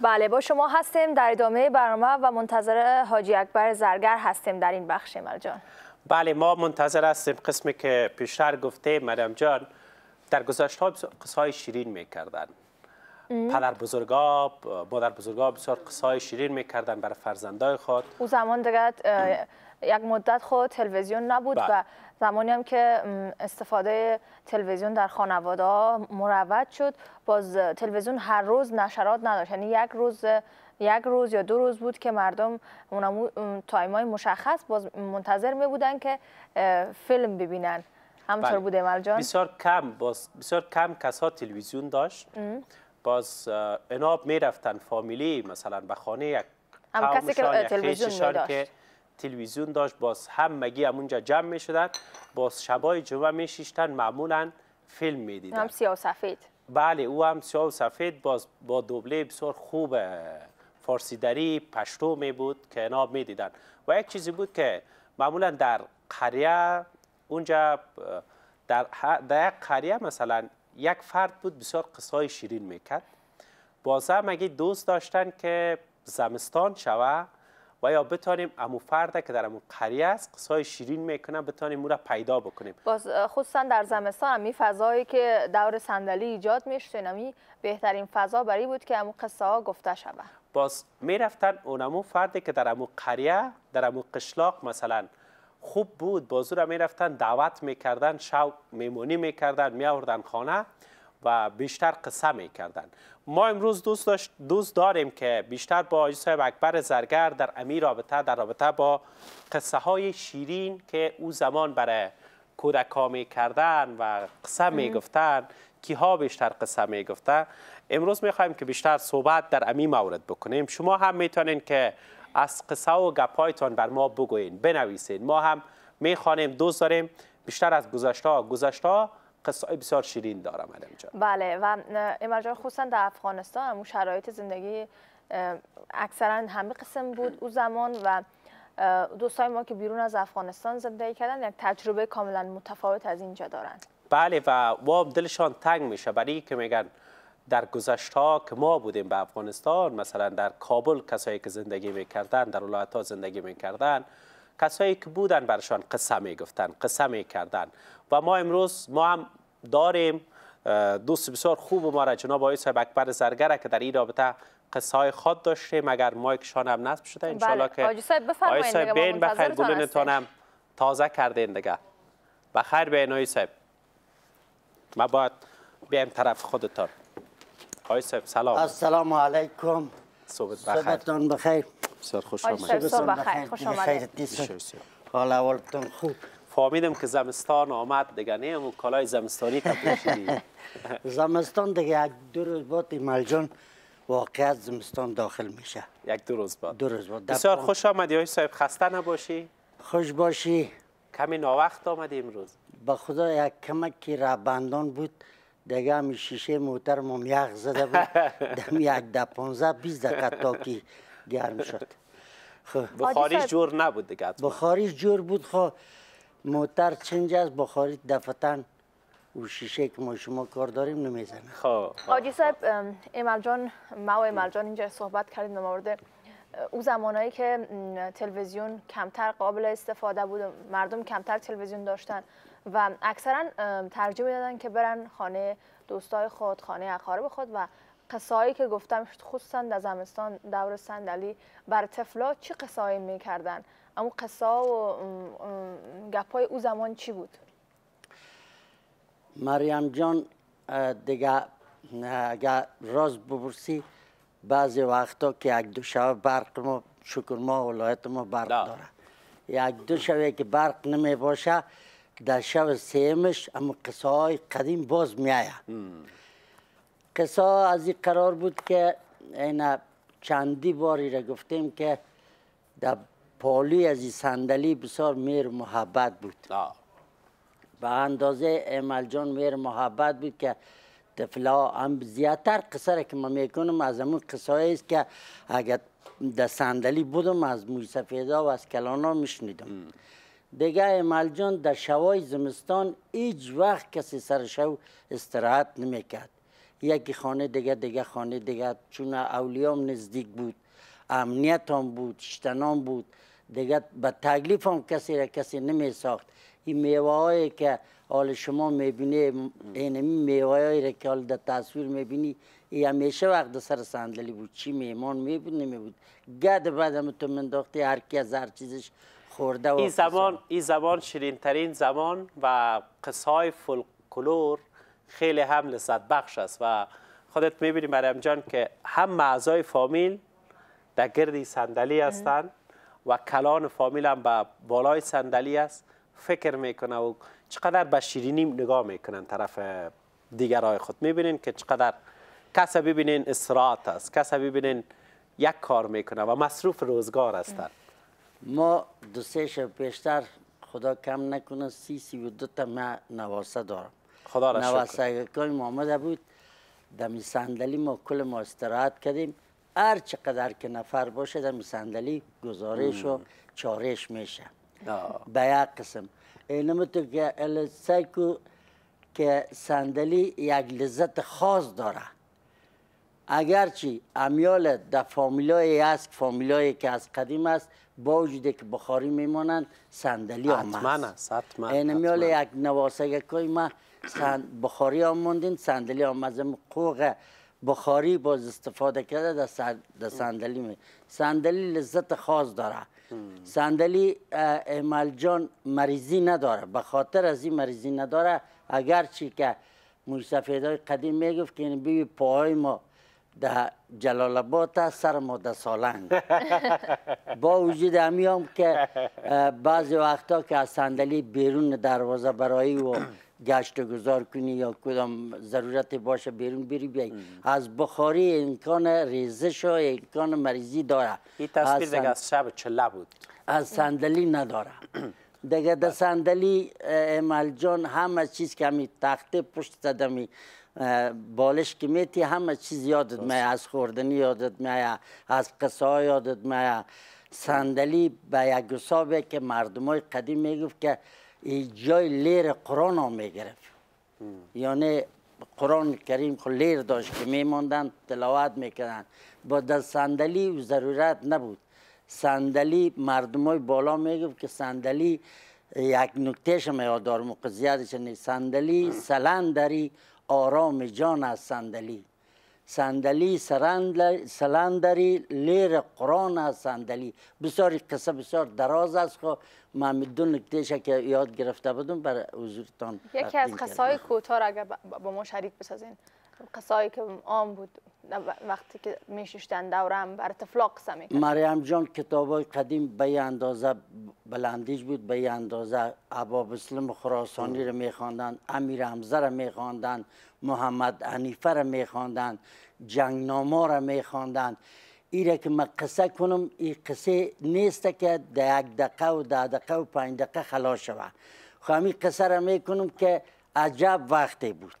بله با شما هستیم در ادامه برنامه و منتظر حاجی اکبر زرگر هستیم در این بخش مر جان بله ما منتظر هستیم قسمی که پیشتر گفته مریم جان در گذشته ها قصه شیرین میکردن پدر بزرگا مادر بزرگا بسیار قصه شیرین میکردن برای فرزندای خود او زمان دیگر یک مدت خود تلویزیون نبود بله. و زمانی هم که استفاده تلویزیون در خانواده ها مروج شد باز تلویزیون هر روز نشرات نداشت یعنی یک روز یک روز یا دو روز بود که مردم اونم تایم های مشخص باز منتظر می بودن که فیلم ببینن همطور بله. بوده امال جان بسیار کم باز بسیار کم کسا تلویزیون داشت باز اناب می رفتن فامیلی مثلا به خانه یک هم کسی که تلویزیون می داشت. تلویزیون داشت باز همگی همونجا جمع می باز شبای جمعه می شیشتن معمولا فیلم می دیدن هم سیاه و سفید بله او هم سیاه و سفید باز با دوبله بسیار خوب فارسیدری پشتو می بود که ناب می دیدن و یک چیزی بود که معمولا در قریه اونجا در, در یک قریه مثلا یک فرد بود بسیار قصای شیرین میکرد باز هم اگه دوست داشتن که زمستان شوه و یا بتانیم امو فرده که در امو قریه است قصای شیرین میکنه بتانیم اون را پیدا بکنیم باز خصوصا در زمستان امی فضایی که دور صندلی ایجاد میشتین امی بهترین فضا برای بود که امو قصه ها گفته شود باز میرفتن امو فردی که در امو قریه در امو قشلاق مثلا خوب بود بازو را میرفتن دعوت میکردن شو میمونی میکردن میاوردن خانه و بیشتر قصه می کردن. ما امروز دوست, داشت دوست داریم که بیشتر با آجی صاحب اکبر زرگر در امی رابطه در رابطه با قصه های شیرین که او زمان برای کودکا می کردن و قصه می گفتن کیها بیشتر قصه می گفتن امروز می خواهیم که بیشتر صحبت در امی مورد بکنیم شما هم میتونین که از قصه و گپایتان بر ما بگوین بنویسین ما هم میخوانیم دوست داریم بیشتر از گذشته گذشته قصه های بسیار شیرین دارم علم جان بله و امرجان خصوصا در افغانستان اون شرایط زندگی اکثرا همه قسم بود او زمان و دوستای ما که بیرون از افغانستان زندگی کردن یک تجربه کاملا متفاوت از اینجا دارند بله و و دلشان تنگ میشه برای که میگن در گذشته که ما بودیم به افغانستان مثلا در کابل کسایی که زندگی میکردن در ولایت ها زندگی میکردن کسایی که بودن برشان قصه می گفتن قصه می کردن و ما امروز ما هم داریم دوست بسیار خوب ما را جناب آقای صاحب اکبر زرگره که در این رابطه قصه های خود داشته مگر مایکشان هم نصب شده بله. انشالله که آقای صاحب بین بخیر گلونتان تازه کردین دیگه بخیر بین آقای صاحب ما باید بیم طرف خودتان آقای صاحب سلام السلام علیکم بخیر بسیار خوش آمدید صبح بخیر خوش آمدید حالا ولتون خوب فهمیدم که زمستان آمد دیگه نه و کالای زمستانی پوشیدی. زمستان دیگه یک دو روز بعد ایمال جان واقعیت زمستان داخل میشه یک دو روز بعد دو روز بعد بسیار خوش آمدی های صاحب خسته نباشی خوش باشی کمی ناوقت آمدی امروز به خدا یک کمکی ربندان بود دیگه همی شیشه موتر هم یخ زده بود دم یک ده پانزه تا که گرم شد خب بخاریش جور نبود دیگه بخاریش جور بود خب موتر چنج از بخاری دفتن او شیشه که ما شما کار داریم نمیزنه خب آجی صاحب خب. امال جان ما و امال جان اینجا صحبت کردیم در مورد او زمانایی که تلویزیون کمتر قابل استفاده بود مردم کمتر تلویزیون داشتن و اکثرا ترجیح میدادن که برن خانه دوستای خود خانه اقارب خود و قصایی که گفتم خصوصا در زمستان دور صندلی بر طفلا چی قصایی میکردن اما قصا و گپای او زمان چی بود مریم جان دیگه اگر راز ببرسی بعضی وقتا که یک دو شب برق ما شکر ما ولایت ما برق داره یک دو شبه که برق نمی باشه در شب سیمش اما قصه های قدیم باز می قصا از این قرار بود که اینا چندی باری را گفتیم که در پالی از این صندلی بسیار میر محبت بود به اندازه ایمال جان میر محبت بود که طفلا هم زیادتر قصه را که ما میکنم از همون قصه است که اگر در صندلی بودم از موی سفیدا و از کلانا میشنیدم دیگه ایمال جان در شوای زمستان هیچ وقت کسی سر شو استراحت نمیکرد یکی خانه دیگه دیگه خانه دیگه چون اولیام نزدیک بود امنیت هم بود شتنام بود دیگه به تکلیف کسی را کسی نمی ساخت این میوه که حال شما میبینی، این میوه هایی را که حال در تصویر میبینی ای همیشه وقت در سر صندلی بود چی میمان نمی بود گد هم تو منداخته هر کی از هر چیزش خورده این زمان این زمان شیرین ترین زمان و قصه فولکلور خیلی هم لذت بخش است و خودت میبینی مریم جان که هم اعضای فامیل در گردی صندلی هستند و کلان فامیل هم به بالای صندلی است فکر میکنه و چقدر به شیرینی نگاه میکنن طرف دیگرای خود میبینین که چقدر کسا ببینین اسرات است کس ببینین یک کار میکنه و مصروف روزگار هستند. ما دو سه شب پیشتر خدا کم نکنه سی سی و دو تا من نواسه دارم خدا را شکر محمد بود دمی صندلی ما کل ما استراحت کردیم هر چقدر که نفر باشه دمی صندلی گزارش و چارش میشه به یک قسم اینم تو که که صندلی یک لذت خاص داره اگرچه امیال در فامیلای است فامیلای که از قدیم است با وجود که بخاری میمانند صندلی هم است حتما این امیال یک نواسه که ما بخاری هم موندین صندلی هم از قوق بخاری باز استفاده کرده در صندلی می صندلی لذت خاص داره صندلی امالجان جان مریضی نداره به خاطر از این مریضی نداره اگرچه که موسفیدای قدیم میگفت که این بیوی پاهای ما در جلال آباد سرم در سالنگ با وجود همیام که بعضی وقتا که از صندلی بیرون دروازه برای و گشت و گذار کنی یا کدام ضرورت باشه بیرون بری بیای از بخاری امکان ریزش و امکان مریضی داره این تصویر شب بود از صندلی نداره دیگه بله. در صندلی امال جان همه چیز که همی تخته پشت زدمی بالش که میتی همه چیز یادت میه از خوردنی یادت میه از قصه یادت میه صندلی به یک حسابه که مردم های قدیم میگفت که جای لیر قرآن ها میگرفت یعنی قرآن کریم خو لیر داشت که میموندن تلاوت میکردن با در صندلی ضرورت نبود صندلی مردمای بالا میگفت که صندلی یک نکتهش ما یادار مقضیتش چنه صندلی سلندری آرام جان از صندلی صندلی سلندری لیر قرآن از صندلی بسیار قصه بسیار دراز است خو من دو نکتهش که یاد گرفته بودم بر حضورتان یکی از قصای کوتاه اگر با ما شریک بسازین قصایی که عام بود وقتی که دورم بر سمی مریم جان کتاب قدیم به اندازه بلندیش بود به اندازه عباب اسلم خراسانی رو میخواندن امیر حمزه رو میخواندن محمد انیفه رو میخواندن جنگنامه رو میخواندن ایره که من قصه کنم این قصه نیست که در یک دقیقه و ده دقیقه و پنج دقیقه خلاص شوه خب قصه رو میکنم که عجب وقتی بود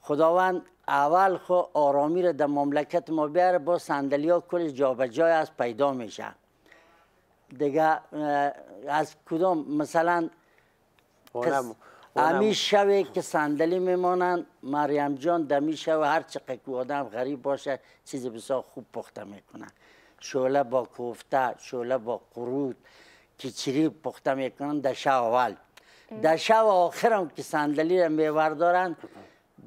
خداوند اول خو آرامی در مملکت ما بیاره با جا کل جای از پیدا میشه دیگه از کدام مثلا امی شوی که صندلی میمانند مریم جان دمی شوی هر چقدر آدم غریب باشه چیزی بسیار خوب پخته میکنن شوله با کوفته شوله با قرود کیچری پخته میکنن در شب اول در شب آخرم که صندلی را میوردارن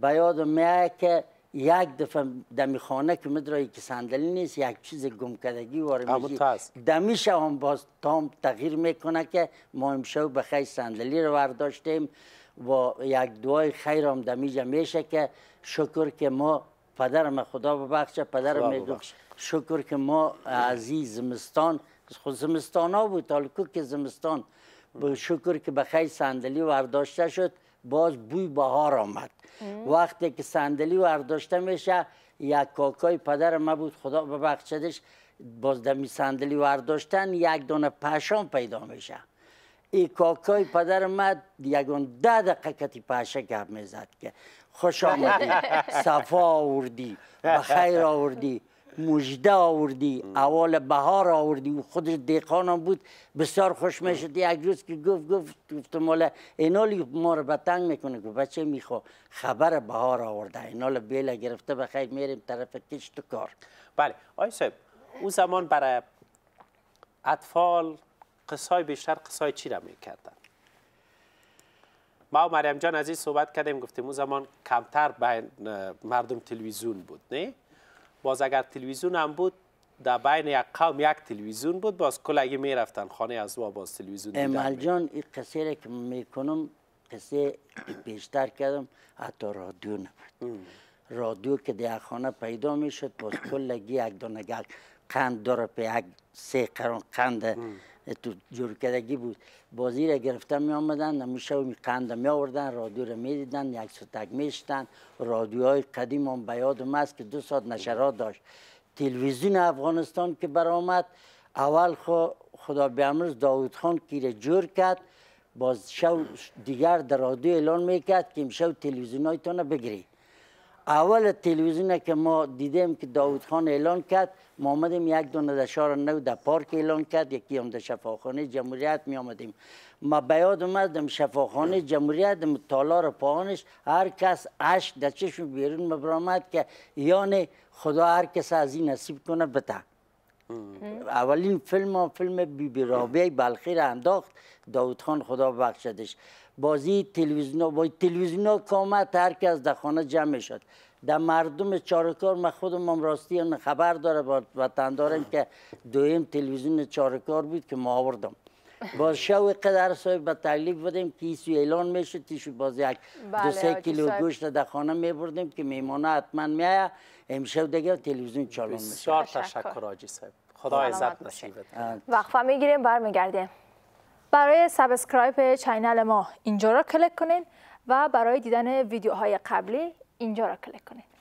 به یاد میاد که یک دفعه دمی خانه که مدرایی که صندلی نیست یک چیز گم کردگی وار میگی دمیشه هم باز تام تغییر میکنه که ما امشب به خیر صندلی رو برداشتیم و یک دعای خیر هم دمیجه میشه که شکر که ما پدرم خدا ببخشه پدرم میگم شکر که ما عزیز زمستان خود زمستان ها بود تالکو که زمستان شکر که به خیر صندلی ورداشته شد باز بوی بهار آمد وقتی که صندلی ورداشته میشه یک کاکای پدر ما بود خدا ببخشدش باز دمی صندلی ورداشتن یک دونه پاشام پیدا میشه ای کاکای پدر ما یکون ده دقیقه کتی پشه گپ میزد که خوش آمدی صفا آوردی بخیر آوردی مجده آوردی اوال بهار آوردی و خودش دیقانم بود بسیار خوش میشد یک روز که گفت گفت گفتم مال اینال ما رو بتنگ میکنه بچه میخوا خبر بهار آورده اینال بیله گرفته بخیر میریم طرف کشت و کار بله آی صاحب اون زمان برای اطفال قصای بیشتر قصای چی را میکردن ما و مریم جان عزیز صحبت کردیم گفتیم اون زمان کمتر بین مردم تلویزیون بود نه باز اگر تلویزیون هم بود در بین یک قوم یک تلویزیون بود باز کل اگه میرفتن خانه از ما باز تلویزیون دیدن امال جان این قصه را که کنم قصه بیشتر کردم حتی رادیو نبود رادیو که در خانه پیدا میشد باز کلگی یک دانگه قند داره په یک سه قران قند تو جور بود بازی را گرفتن می آمدن نمیشه و قند می آوردن رادیو را می دیدن یک ستک می رادیوهای قدیم هم بیاد ماست که دو ساعت نشرات داشت تلویزیون افغانستان که برآمد اول خو خدا بیامرز داوود خان را جور کرد باز شو دیگر در رادیو اعلان میکرد که امشب بگیرید اول تلویزیون که ما دیدیم که داود خان اعلان کرد ما آمدیم یک دونه در شهر نو در پارک اعلان کرد یکی هم در شفاخانه جمهوریت می آمدیم ما به یاد اومدم شفاخانه جمهوریت تالار پاهانش هر کس عشق در چشم بیرون مبرامد که یعنی خدا هر کس از این نصیب کنه بته اولین فیلم فیلم بیبی رابعه بلخی را انداخت داود خان خدا بخشدش بازی تلویزیون با تلویزیون کامت هر از در خانه جمع شد در مردم چارکار من خودم راستی خبر داره با وطن که دویم تلویزیون چارکار بود که ما آوردم با قدر صاحب به تکلیف بودیم که ایسو اعلان میشه تیشو باز یک دو بله، سه کیلو گوشت در خانه میبردیم که میمانه حتما میایه امشب دیگه تلویزیون چالان میشه بسیار تشکر آجی صاحب خدا عزت نصیبت وقفه میگیریم برمیگردیم برای سابسکرایب چینل ما اینجا را کلک کنین و برای دیدن ویدیوهای قبلی اینجا را کلک کنین